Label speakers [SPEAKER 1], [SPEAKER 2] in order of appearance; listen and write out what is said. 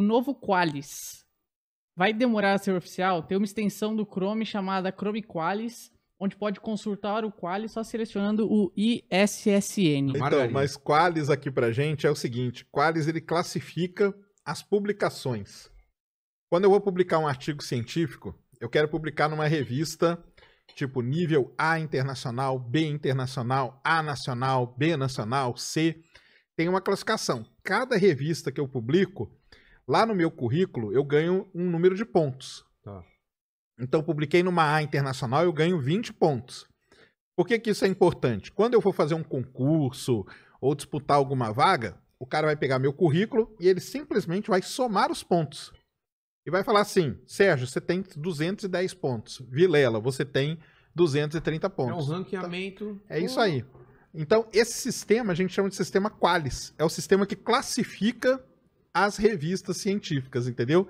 [SPEAKER 1] o novo Qualys vai demorar a ser oficial? Tem uma extensão do Chrome chamada Chrome Qualys, onde pode consultar o Qualys só selecionando o ISSN. Então, mas
[SPEAKER 2] Qualys aqui pra gente é o seguinte, Qualys ele classifica as publicações. Quando eu vou publicar um artigo científico, eu quero publicar numa revista tipo nível A internacional, B internacional, A nacional, B nacional, C. Tem uma classificação. Cada revista que eu publico, Lá no meu currículo, eu ganho um número de pontos. Tá. Então, publiquei numa A internacional, eu ganho 20 pontos. Por que, que isso é importante? Quando eu for fazer um concurso ou disputar alguma vaga, o cara vai pegar meu currículo e ele simplesmente vai somar os pontos. E vai falar assim: Sérgio, você tem 210 pontos. Vilela, você tem 230 pontos. É um ranqueamento. É isso aí. Então, esse sistema a gente chama de sistema Qualis. É o sistema que classifica as revistas científicas, entendeu?